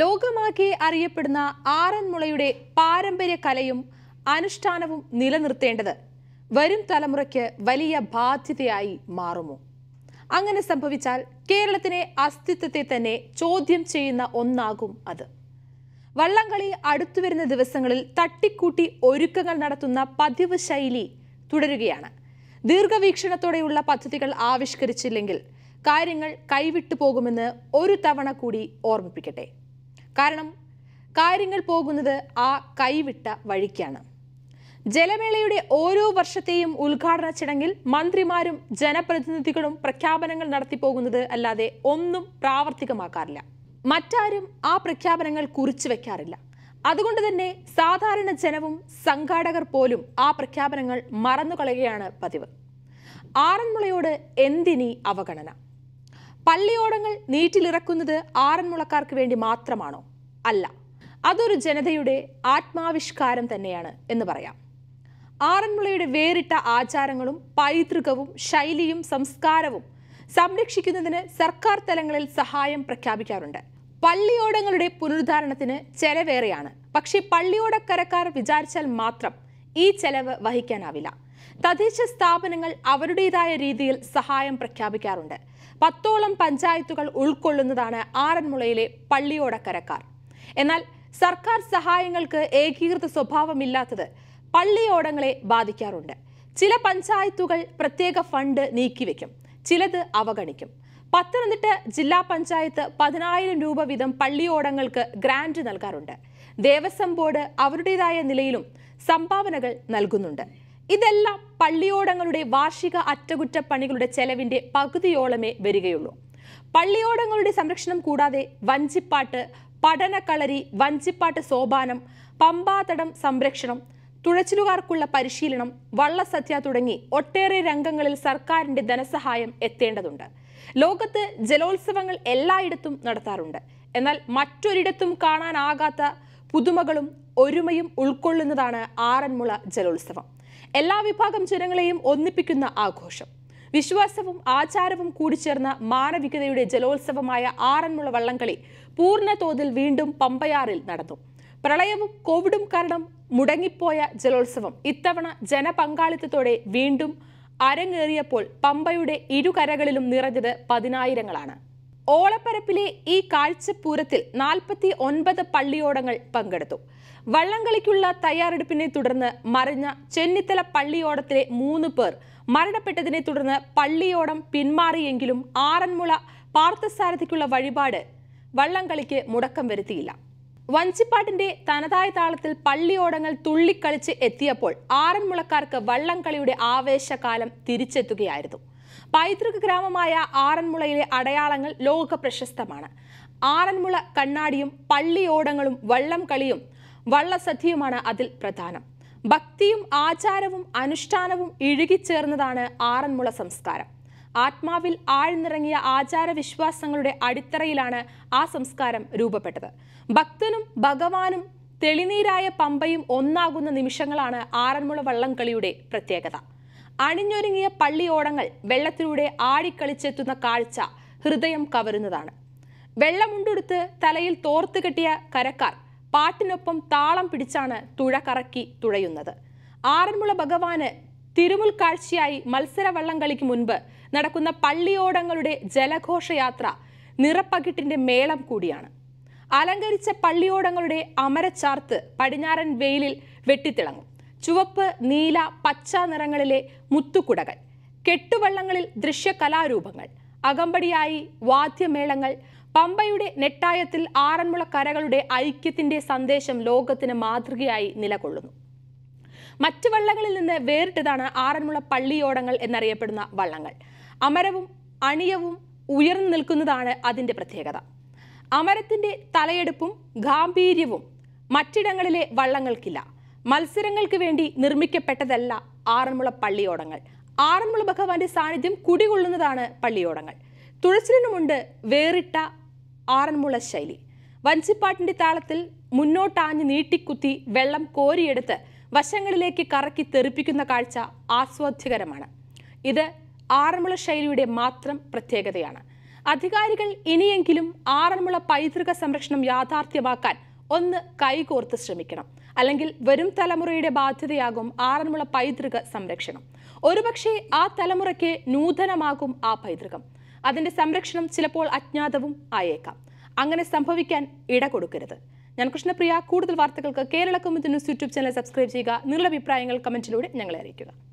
ലോകമാകെ അറിയപ്പെടുന്ന ആറന്മുളയുടെ പാരമ്പര്യ കലയും അനുഷ്ഠാനവും നിലനിർത്തേണ്ടത് വരും തലമുറയ്ക്ക് വലിയ ബാധ്യതയായി മാറുമോ അങ്ങനെ സംഭവിച്ചാൽ കേരളത്തിലെ അസ്തിത്വത്തെ തന്നെ ചോദ്യം ചെയ്യുന്ന ഒന്നാകും അത് വള്ളംകളി അടുത്തു വരുന്ന ദിവസങ്ങളിൽ തട്ടിക്കൂട്ടി ഒരുക്കങ്ങൾ നടത്തുന്ന പതിവ് ശൈലി തുടരുകയാണ് ദീർഘവീക്ഷണത്തോടെയുള്ള പദ്ധതികൾ ആവിഷ്കരിച്ചില്ലെങ്കിൽ കാര്യങ്ങൾ കൈവിട്ടു പോകുമെന്ന് ഒരു തവണ കൂടി ഓർമ്മിപ്പിക്കട്ടെ കാരണം കാര്യങ്ങൾ പോകുന്നത് ആ കൈവിട്ട വഴിക്കാണ് ജലമേളയുടെ ഓരോ വർഷത്തെയും ഉദ്ഘാടന ചടങ്ങിൽ മന്ത്രിമാരും ജനപ്രതിനിധികളും പ്രഖ്യാപനങ്ങൾ നടത്തിപ്പോകുന്നത് അല്ലാതെ ഒന്നും പ്രാവർത്തികമാക്കാറില്ല മറ്റാരും ആ പ്രഖ്യാപനങ്ങൾ കുറിച്ചു വെക്കാറില്ല അതുകൊണ്ട് തന്നെ സാധാരണ ജനവും സംഘാടകർ പോലും ആ പ്രഖ്യാപനങ്ങൾ മറന്നുകളയുകയാണ് പതിവ് ആറന്മുളയോട് എന്തിനീ അവഗണന പള്ളിയോടങ്ങൾ നീറ്റിലിറക്കുന്നത് ആറന്മുളക്കാർക്ക് വേണ്ടി മാത്രമാണോ അല്ല അതൊരു ജനതയുടെ ആത്മാവിഷ്കാരം തന്നെയാണ് എന്ന് പറയാം ആറന്മുളയുടെ വേറിട്ട ആചാരങ്ങളും പൈതൃകവും ശൈലിയും സംസ്കാരവും സംരക്ഷിക്കുന്നതിന് സർക്കാർ തലങ്ങളിൽ സഹായം പ്രഖ്യാപിക്കാറുണ്ട് പള്ളിയോടങ്ങളുടെ പുനരുദ്ധാരണത്തിന് ചെലവേറെയാണ് പക്ഷേ പള്ളിയോടക്കരക്കാർ വിചാരിച്ചാൽ മാത്രം ഈ ചെലവ് വഹിക്കാനാവില്ല തദ്ദേശ സ്ഥാപനങ്ങൾ അവരുടേതായ രീതിയിൽ സഹായം പ്രഖ്യാപിക്കാറുണ്ട് പത്തോളം പഞ്ചായത്തുകൾ ഉൾക്കൊള്ളുന്നതാണ് ആറന്മുളയിലെ പള്ളിയോടക്കരക്കാർ എന്നാൽ സർക്കാർ സഹായങ്ങൾക്ക് ഏകീകൃത സ്വഭാവമില്ലാത്തത് പള്ളിയോടങ്ങളെ ബാധിക്കാറുണ്ട് ചില പഞ്ചായത്തുകൾ പ്രത്യേക ഫണ്ട് നീക്കിവെക്കും ചിലത് അവഗണിക്കും പത്തനംതിട്ട ജില്ലാ പഞ്ചായത്ത് പതിനായിരം രൂപ വീതം പള്ളിയോടങ്ങൾക്ക് ഗ്രാന്റ് നൽകാറുണ്ട് ദേവസ്വം ബോർഡ് അവരുടേതായ നിലയിലും സംഭാവനകൾ നൽകുന്നുണ്ട് ഇതെല്ലാം പള്ളിയോടങ്ങളുടെ വാർഷിക അറ്റകുറ്റപ്പണികളുടെ ചെലവിന്റെ പകുതിയോളമേ വരികയുള്ളൂ പള്ളിയോടങ്ങളുടെ സംരക്ഷണം കൂടാതെ വഞ്ചിപ്പാട്ട് പഠനക്കളരി വഞ്ചിപ്പാട്ട് സോപാനം പമ്പാതടം സംരക്ഷണം തുഴച്ചിലുകാർക്കുള്ള പരിശീലനം വള്ളസദ്യ തുടങ്ങി ഒട്ടേറെ രംഗങ്ങളിൽ സർക്കാരിന്റെ ധനസഹായം എത്തേണ്ടതുണ്ട് ലോകത്ത് ജലോത്സവങ്ങൾ എല്ലായിടത്തും നടത്താറുണ്ട് എന്നാൽ മറ്റൊരിടത്തും കാണാനാകാത്ത പുതുമകളും ഒരുമയും ഉൾക്കൊള്ളുന്നതാണ് ആറന്മുള ജലോത്സവം എല്ലാ വിഭാഗം ജനങ്ങളെയും ഒന്നിപ്പിക്കുന്ന ആഘോഷം വിശ്വാസവും ആചാരവും കൂടിച്ചേർന്ന മാനവികതയുടെ ജലോത്സവമായ ആറന്മുള വള്ളംകളി പൂർണ്ണ തോതിൽ വീണ്ടും പമ്പയാറിൽ നടന്നു പ്രളയവും കോവിഡും കാരണം മുടങ്ങിപ്പോയ ജലോത്സവം ഇത്തവണ ജനപങ്കാളിത്തത്തോടെ വീണ്ടും അരങ്ങേറിയപ്പോൾ പമ്പയുടെ ഇരുകരകളിലും നിറഞ്ഞത് പതിനായിരങ്ങളാണ് ഓളപ്പരപ്പിലെ ഈ കാഴ്ചപ്പൂരത്തിൽ നാൽപ്പത്തി ഒൻപത് പള്ളിയോടങ്ങൾ പങ്കെടുത്തു വള്ളംകളിക്കുള്ള തയ്യാറെടുപ്പിനെ തുടർന്ന് മറിഞ്ഞ ചെന്നിത്തല പള്ളിയോടത്തിലെ മൂന്ന് പേർ മരണപ്പെട്ടതിനെ തുടർന്ന് പള്ളിയോടം പിന്മാറിയെങ്കിലും ആറന്മുള പാർത്ഥസാരഥിക്കുള്ള വഴിപാട് വള്ളംകളിക്ക് മുടക്കം വരുത്തിയില്ല വഞ്ചിപ്പാട്ടിന്റെ തനതായ താളത്തിൽ പള്ളിയോടങ്ങൾ തുള്ളിക്കളിച്ച് എത്തിയപ്പോൾ ആറന്മുളക്കാർക്ക് വള്ളംകളിയുടെ ആവേശകാലം തിരിച്ചെത്തുകയായിരുന്നു പൈതൃക ഗ്രാമമായ ആറന്മുളയിലെ അടയാളങ്ങൾ ലോക പ്രശസ്തമാണ് ആറന്മുള കണ്ണാടിയും പള്ളിയോടങ്ങളും വള്ളം കളിയും വള്ളസദ്യയുമാണ് അതിൽ പ്രധാനം ഭക്തിയും ആചാരവും അനുഷ്ഠാനവും ഇഴുകിച്ചേർന്നതാണ് ആറന്മുള സംസ്കാരം ആത്മാവിൽ ആഴ്ന്നിറങ്ങിയ ആചാരവിശ്വാസങ്ങളുടെ അടിത്തറയിലാണ് ആ സംസ്കാരം രൂപപ്പെട്ടത് ഭക്തനും ഭഗവാനും തെളിനീരായ പമ്പയും ഒന്നാകുന്ന നിമിഷങ്ങളാണ് ആറന്മുള വള്ളംകളിയുടെ പ്രത്യേകത അണിഞ്ഞൊരുങ്ങിയ പള്ളിയോടങ്ങൾ വെള്ളത്തിലൂടെ ആടിക്കളിച്ചെത്തുന്ന കാഴ്ച ഹൃദയം കവരുന്നതാണ് വെള്ളമുണ്ടെടുത്ത് തലയിൽ തോർത്ത് കെട്ടിയ കരക്കാർ പാട്ടിനൊപ്പം താളം പിടിച്ചാണ് തുഴ കറക്കി തുഴയുന്നത് ആറന്മുള ഭഗവാന് തിരുമുൽക്കാഴ്ചയായി മത്സരവള്ളംകളിക്ക് മുൻപ് നടക്കുന്ന പള്ളിയോടങ്ങളുടെ ജലഘോഷയാത്ര നിറപ്പകിട്ടിന്റെ മേളം കൂടിയാണ് അലങ്കരിച്ച പള്ളിയോടങ്ങളുടെ അമരച്ചാർത്ത് പടിഞ്ഞാറൻ വെയിലിൽ വെട്ടിത്തിളങ്ങും ചുവപ്പ് നീല പച്ച നിറങ്ങളിലെ മുത്തുകുടകൾ കെട്ടുവള്ളങ്ങളിൽ ദൃശ്യ കലാരൂപങ്ങൾ അകമ്പടിയായി വാദ്യമേളങ്ങൾ പമ്പയുടെ നെട്ടായത്തിൽ ആറന്മുള കരകളുടെ ഐക്യത്തിന്റെ സന്ദേശം ലോകത്തിന് മാതൃകയായി നിലകൊള്ളുന്നു മറ്റ് വള്ളങ്ങളിൽ നിന്ന് വേറിട്ടതാണ് ആറന്മുള പള്ളിയോടങ്ങൾ എന്നറിയപ്പെടുന്ന വള്ളങ്ങൾ അമരവും അണിയവും ഉയർന്നു നിൽക്കുന്നതാണ് അതിന്റെ പ്രത്യേകത അമരത്തിന്റെ തലയെടുപ്പും ഗാംഭീര്യവും മറ്റിടങ്ങളിലെ വള്ളങ്ങൾക്കില്ല മത്സരങ്ങൾക്ക് വേണ്ടി നിർമ്മിക്കപ്പെട്ടതല്ല ആറന്മുള പള്ളിയോടങ്ങൾ ആറന്മുള ഭഗവാന്റെ സാന്നിധ്യം കുടികൊള്ളുന്നതാണ് പള്ളിയോടങ്ങൾ തുഴച്ചിലിനുമുണ്ട് വേറിട്ട ആറന്മുള ശൈലി വഞ്ചിപ്പാട്ടിന്റെ താളത്തിൽ മുന്നോട്ടാഞ്ഞ് നീട്ടിക്കുത്തി വെള്ളം കോരിയെടുത്ത് വശങ്ങളിലേക്ക് കറക്കി തെറിപ്പിക്കുന്ന കാഴ്ച ആസ്വാദ്യകരമാണ് ഇത് ആറന്മുള ശൈലിയുടെ മാത്രം പ്രത്യേകതയാണ് അധികാരികൾ ഇനിയെങ്കിലും ആറന്മുള പൈതൃക സംരക്ഷണം യാഥാർത്ഥ്യമാക്കാൻ ഒന്ന് കൈകോർത്ത് ശ്രമിക്കണം അല്ലെങ്കിൽ വരും തലമുറയുടെ ബാധ്യതയാകും ആറന്മുള പൈതൃക സംരക്ഷണം ഒരുപക്ഷെ ആ തലമുറയ്ക്ക് നൂതനമാകും ആ പൈതൃകം അതിൻ്റെ സംരക്ഷണം ചിലപ്പോൾ അജ്ഞാതവും ആയേക്കാം അങ്ങനെ സംഭവിക്കാൻ ഇട കൊടുക്കരുത് ഞാൻ കൃഷ്ണപ്രിയ കൂടുതൽ വാർത്തകൾക്ക് Kerala committee YouTube channel subscribe ചെയ്യുക നിങ്ങളുടെ അഭിപ്രായങ്ങൾ കമൻറ്റിലൂടെ ഞങ്ങളെ അറിയിക്കുക